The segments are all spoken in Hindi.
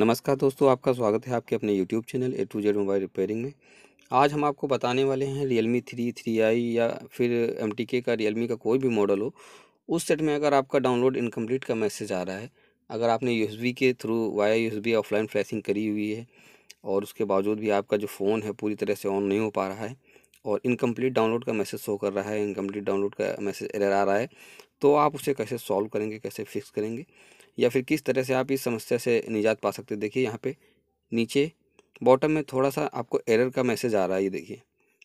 नमस्कार दोस्तों आपका स्वागत है आपके अपने YouTube channel A to Z mobile repairing में आज हम आपको बताने वाले हैं रियलमी थ्री थ्री आई या फिर एम टी के का रियलमी का कोई भी मॉडल हो उस सेट में अगर आपका डाउनलोड इनकम्प्लीट का मैसेज आ रहा है अगर आपने यू के through via U offline flashing करी हुई है और उसके बावजूद भी आपका जो फ़ोन है पूरी तरह से ऑन नहीं हो पा रहा है और इनकम्प्लीट डाउनलोड का मैसेज शो कर रहा है इनकम्प्लीट डाउनलोड का मैसेज एरर आ रहा है तो आप उसे कैसे सॉल्व करेंगे कैसे फिक्स करेंगे या फिर किस तरह से आप इस समस्या से निजात पा सकते हैं देखिए यहाँ पे नीचे बॉटम में थोड़ा सा आपको एरर का मैसेज आ रहा है ये देखिए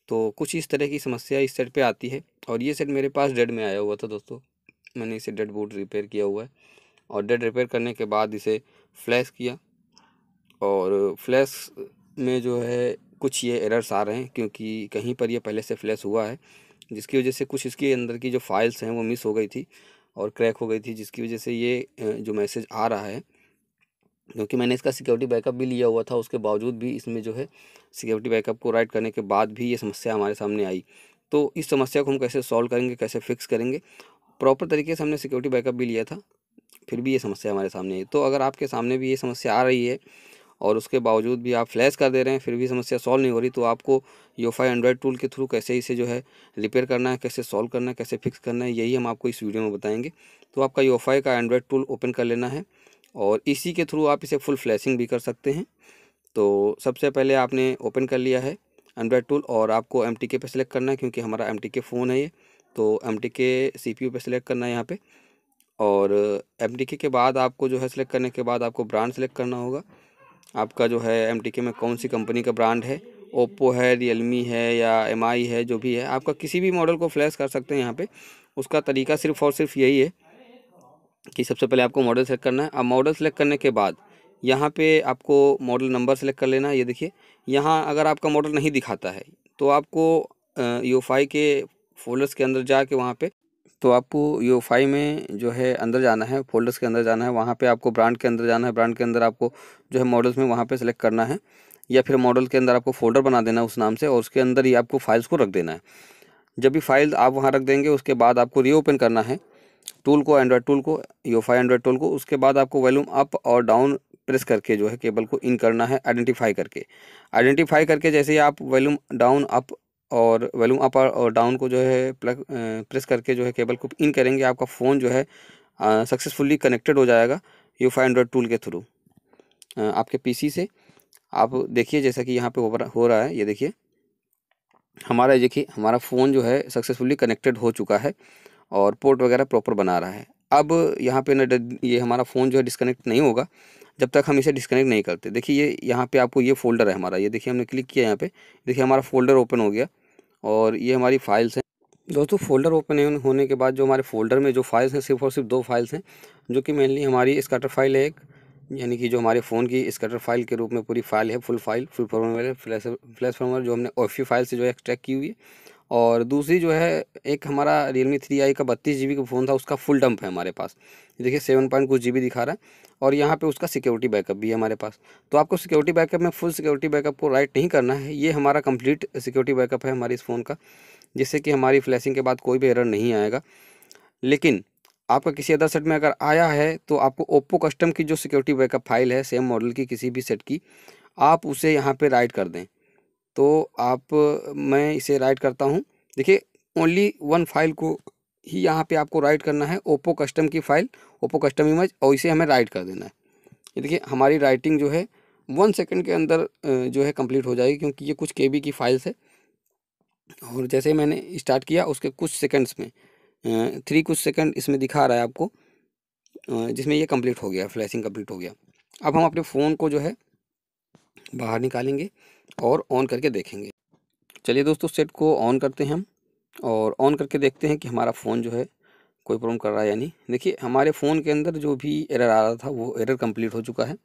तो कुछ इस तरह की समस्या इस सेट पे आती है और ये सेट मेरे पास डेड में आया हुआ था दोस्तों मैंने इसे डेड बोर्ड रिपेयर किया हुआ है और डेड रिपेयर करने के बाद इसे फ्लैश किया और फ्लैश में जो है कुछ ये एरर्स आ रहे हैं क्योंकि कहीं पर यह पहले से फ्लैश हुआ है जिसकी वजह से कुछ इसके अंदर की जो फाइल्स हैं वो मिस हो गई थी और क्रैक हो गई थी जिसकी वजह से ये जो मैसेज आ रहा है क्योंकि मैंने इसका सिक्योरिटी बैकअप भी लिया हुआ था उसके बावजूद भी इसमें जो है सिक्योरिटी बैकअप को राइट करने के बाद भी ये समस्या हमारे सामने आई तो इस समस्या को हम कैसे सॉल्व करेंगे कैसे फिक्स करेंगे प्रॉपर तरीके से हमने सिक्योरिटी बैकअप भी लिया था फिर भी ये समस्या हमारे सामने आई तो अगर आपके सामने भी ये समस्या आ रही है और उसके बावजूद भी आप फ्लैश कर दे रहे हैं फिर भी समस्या सॉल्व नहीं हो रही तो आपको योफाई एंड्रॉयड टूल के थ्रू कैसे इसे जो है रिपेयर करना है कैसे सॉल्व करना है कैसे फिक्स करना है यही हम आपको इस वीडियो में बताएंगे तो आपका योफाई का एंड्रॉयड टूल ओपन कर लेना है और इसी के थ्रू आप इसे फुल फ्लैशिंग भी कर सकते हैं तो सबसे पहले आपने ओपन कर लिया है एंड्रॉयड टूल और आपको एम टी के पे सेलेक्ट करना है क्योंकि हमारा एम टी के फ़ोन है ये तो M T K C P U पर सेलेक्ट करना है यहाँ पर और एम टी के बाद आपको जो है सेलेक्ट करने के बाद आपको ब्रांड सेलेक्ट करना होगा आपका जो है एम में कौन सी कंपनी का ब्रांड है ओप्पो है रियलमी है या एम है जो भी है आपका किसी भी मॉडल को फ्लैश कर सकते हैं यहाँ पे उसका तरीका सिर्फ और सिर्फ यही है कि सबसे पहले आपको मॉडल सेलेक्ट करना है अब मॉडल सेलेक्ट करने के बाद यहाँ पे आपको मॉडल नंबर सेलेक्ट कर लेना है ये देखिए यहाँ अगर आपका मॉडल नहीं दिखाता है तो आपको यूफाई के फोल्डर्स के अंदर जाके वहाँ पे तो आपको यूएफआई में जो है अंदर जाना है फोल्डर्स के अंदर जाना है वहाँ पे आपको ब्रांड के अंदर जाना है ब्रांड के अंदर आपको जो है मॉडल्स में वहाँ पे सेलेक्ट करना है या फिर मॉडल के अंदर आपको फोल्डर बना देना है उस नाम से और उसके अंदर ही आपको फाइल्स को रख देना है जब भी फाइल आप वहाँ रख देंगे उसके बाद आपको रीओपन करना है टूल को एंड्रॉयड टूल को यूएफआई एंड्रॉयड टूल को उसके बाद आपको वॉल्यूम अप और डाउन प्रेस करके जो है केबल को इन करना है आइडेंटिफाई करके आइडेंटिफाई करके जैसे ही आप वॉल्यूम डाउन अप और वैल्यूम अप और डाउन को जो है प्लग प्रेस करके जो है केबल को इन करेंगे आपका फ़ोन जो है सक्सेसफुली कनेक्टेड हो जाएगा यू फाइव हंड्रेड टूल के थ्रू आपके पीसी से आप देखिए जैसा कि यहाँ पे हो रहा है ये देखिए हमारा देखिए हमारा फ़ोन जो है सक्सेसफुली कनेक्टेड हो चुका है और पोर्ट वगैरह प्रॉपर बना रहा है अब यहाँ पे न ये हमारा फ़ोन जो है डिस्कनेक्ट नहीं होगा जब तक हम इसे डिस्कनेक्ट नहीं करते देखिए ये यहाँ पे आपको ये फ़ोल्डर है हमारा ये देखिए हमने क्लिक किया यहाँ पे देखिए हमारा फ़ोल्डर ओपन हो गया और ये हमारी फाइल्स हैं दोस्तों फोल्डर ओपन होने के बाद जो हमारे फोल्डर में जो फाइल्स हैं सिर्फ और सिर्फ दो फाइल्स हैं जो कि मेनली हमारी स्कटर फाइल है एक यानी कि जो हमारे फ़ोन की स्कटर फाइल के रूप में पूरी फाइल है full file full former flash flash former जो हमने ऑफी फाइल से जो एक्सट्रैक्ट की हुई है और दूसरी जो है एक हमारा रियलमी थ्री आई का बत्तीस जी का फ़ोन था उसका फुल डंप है हमारे पास देखिए सेवन पॉइंट कुछ जी दिखा रहा है और यहाँ पे उसका सिक्योरिटी बैकअप भी है हमारे पास तो आपको सिक्योरिटी बैकअप में फुल सिक्योरिटी बैकअप को राइट नहीं करना है ये हमारा कंप्लीट सिक्योरिटी बैकअप है हमारे इस फ़ोन का जिससे कि हमारी फ्लैशिंग के बाद कोई भी एरर नहीं आएगा लेकिन आपका किसी अदर सेट में अगर आया है तो आपको ओप्पो कस्टम की जो सिक्योरिटी बैकअप फाइल है सेम मॉडल की किसी भी सेट की आप उसे यहाँ पर राइट कर दें तो आप मैं इसे राइट करता हूँ देखिए ओनली वन फाइल को ही यहाँ पे आपको राइट करना है ओप्पो कस्टम की फ़ाइल ओप्पो कस्टम इमेज और इसे हमें राइट कर देना है ये देखिए हमारी राइटिंग जो है वन सेकंड के अंदर जो है कंप्लीट हो जाएगी क्योंकि ये कुछ के की फ़ाइल्स है और जैसे मैंने स्टार्ट किया उसके कुछ सेकंड्स में थ्री कुछ सेकंड इसमें दिखा रहा है आपको जिसमें ये कंप्लीट हो गया फ्लैशिंग कम्प्लीट हो गया अब हम अपने फ़ोन को जो है बाहर निकालेंगे और ऑन करके देखेंगे चलिए दोस्तों सेट को ऑन करते हैं हम और ऑन करके देखते हैं कि हमारा फ़ोन जो है कोई प्रॉब्लम कर रहा है यानी देखिए हमारे फ़ोन के अंदर जो भी एरर आ रहा था वो एरर कंप्लीट हो चुका है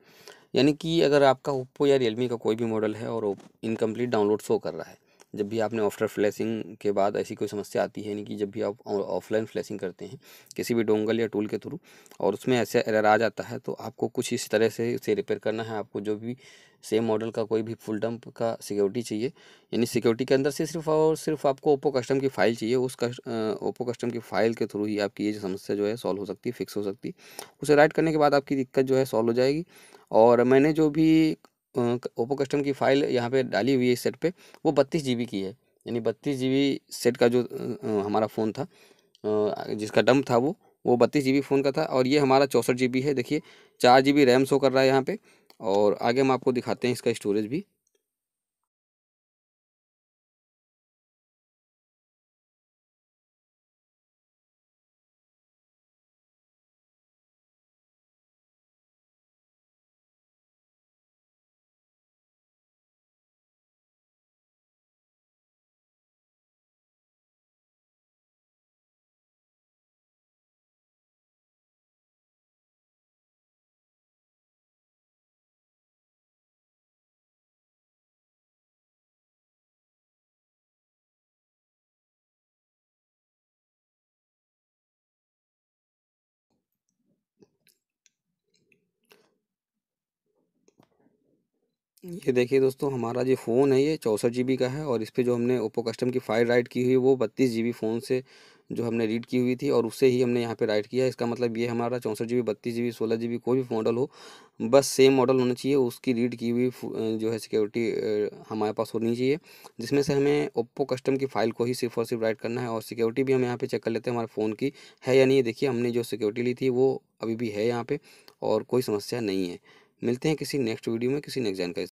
यानी कि अगर आपका ओप्पो या रियलमी का कोई भी मॉडल है और इनकम्प्लीट डाउनलोड शो कर रहा है जब भी आपने ऑफ्टर फ्लैशिंग के बाद ऐसी कोई समस्या आती है यानी कि जब भी आप ऑफलाइन फ्लैशिंग करते हैं किसी भी डोंगल या टूल के थ्रू और उसमें ऐसे एरर आ जाता है तो आपको कुछ इस तरह से इसे रिपेयर करना है आपको जो भी सेम मॉडल का कोई भी फुल डंप का सिक्योरिटी चाहिए यानी सिक्योरिटी के अंदर से सिर्फ और सिर्फ आपको ओप्पो कस्टम की फ़ाइल चाहिए उस ओप्पो कस्टम की फ़ाइल के थ्रू ही आपकी ये समस्या जो है सॉल्व हो सकती है फिक्स हो सकती है उसे राइट करने के बाद आपकी दिक्कत जो है सॉल्व हो जाएगी और मैंने जो भी ओप्पो कस्टम की फ़ाइल यहाँ पे डाली हुई है इस सेट पे वो बत्तीस जी की है यानी बत्तीस जी सेट का जो हमारा फ़ोन था जिसका डम था वो वो बत्तीस जी फ़ोन का था और ये हमारा चौंसठ जी है देखिए चार जी रैम शो कर रहा है यहाँ पर और आगे हम आपको दिखाते हैं इसका स्टोरेज भी ये देखिए दोस्तों हमारा जो फ़ोन है ये चौंसठ जी का है और इस पर जो हमने ओप्पो कस्टम की फाइल राइट की हुई वो बत्तीस जी फ़ोन से जो हमने रीड की हुई थी और उससे ही हमने यहाँ पे राइट किया इसका मतलब ये हमारा चौंसठ जी बी बत्तीस जी बी सोलह जी बी कोई भी मॉडल हो बस सेम मॉडल होना चाहिए उसकी रीड की हुई जो है सिक्योरिटी हमारे पास होनी चाहिए जिसमें से हमें ओप्पो कस्टम की फ़ाइल को ही सिर्फ और सिर्फ राइट करना है और सिक्योरिटी भी हम यहाँ पर चेक कर लेते हैं हमारे फ़ोन की है या नहीं देखिए हमने जो सिक्योरिटी ली थी वो अभी भी है यहाँ पर और कोई समस्या नहीं है मिलते हैं किसी नेक्स्ट वीडियो में किसी नेक्स्ट जानकारी